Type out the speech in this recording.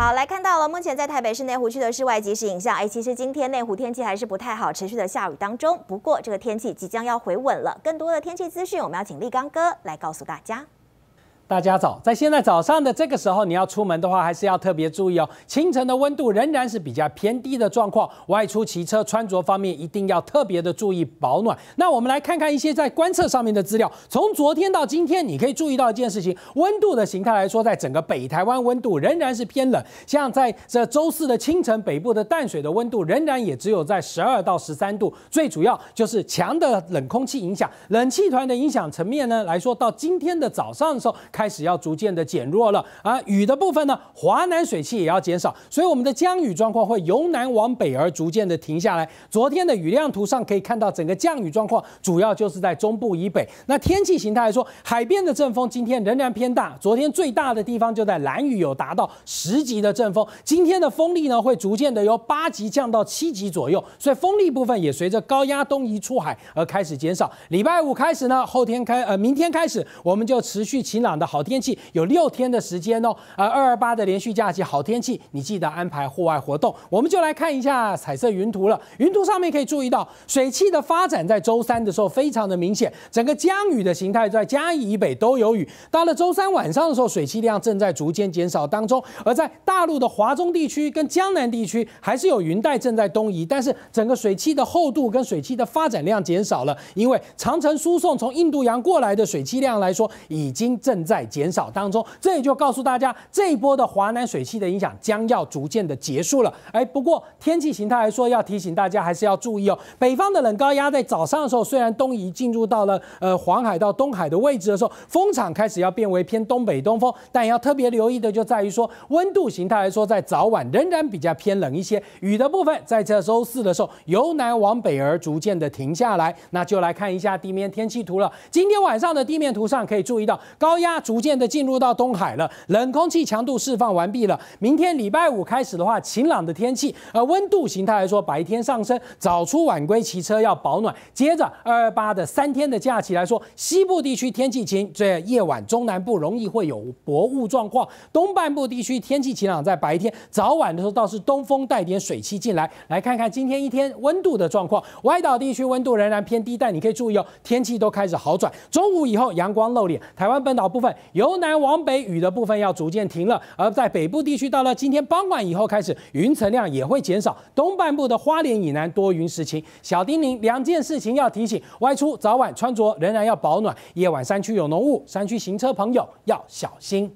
好来看到了，目前在台北市内湖区的室外即时影像，哎，其实今天内湖天气还是不太好，持续的下雨当中。不过这个天气即将要回稳了，更多的天气资讯，我们要请立刚哥来告诉大家。大家早，在现在早上的这个时候，你要出门的话，还是要特别注意哦。清晨的温度仍然是比较偏低的状况，外出骑车穿着方面一定要特别的注意保暖。那我们来看看一些在观测上面的资料。从昨天到今天，你可以注意到一件事情：温度的形态来说，在整个北台湾温度仍然是偏冷。像在这周四的清晨，北部的淡水的温度仍然也只有在十二到十三度。最主要就是强的冷空气影响，冷气团的影响层面呢来说，到今天的早上的时候。开始要逐渐的减弱了啊，雨的部分呢，华南水汽也要减少，所以我们的降雨状况会由南往北而逐渐的停下来。昨天的雨量图上可以看到，整个降雨状况主要就是在中部以北。那天气形态来说，海边的阵风今天仍然偏大，昨天最大的地方就在蓝雨有达到十级的阵风。今天的风力呢，会逐渐的由八级降到七级左右，所以风力部分也随着高压东移出海而开始减少。礼拜五开始呢，后天开呃，明天开始，我们就持续晴朗的。好天气有六天的时间哦，而二二八的连续假期，好天气，你记得安排户外活动。我们就来看一下彩色云图了。云图上面可以注意到水汽的发展，在周三的时候非常的明显，整个江雨的形态在嘉义以北都有雨。到了周三晚上的时候，水汽量正在逐渐减少当中。而在大陆的华中地区跟江南地区，还是有云带正在东移，但是整个水汽的厚度跟水汽的发展量减少了，因为长城输送从印度洋过来的水汽量来说，已经正在。减少当中，这也就告诉大家，这一波的华南水汽的影响将要逐渐的结束了。哎，不过天气形态来说，要提醒大家还是要注意哦。北方的冷高压在早上的时候，虽然东移进入到了呃黄海到东海的位置的时候，风场开始要变为偏东北东风，但要特别留意的就在于说，温度形态来说，在早晚仍然比较偏冷一些。雨的部分，在这周四的时候，由南往北而逐渐的停下来，那就来看一下地面天气图了。今天晚上的地面图上可以注意到高压。逐渐的进入到东海了，冷空气强度释放完毕了。明天礼拜五开始的话，晴朗的天气，而温度形态来说，白天上升，早出晚归骑车要保暖。接着二二八的三天的假期来说，西部地区天气晴，这夜晚中南部容易会有薄雾状况，东半部地区天气晴朗，在白天早晚的时候倒是东风带点水汽进来。来看看今天一天温度的状况，外岛地区温度仍然偏低，但你可以注意哦，天气都开始好转，中午以后阳光露脸，台湾本岛部分。由南往北雨的部分要逐渐停了，而在北部地区到了今天傍晚以后开始，云层量也会减少。东半部的花莲以南多云时晴。小叮咛，两件事情要提醒：外出早晚穿着仍然要保暖；夜晚山区有浓雾，山区行车朋友要小心。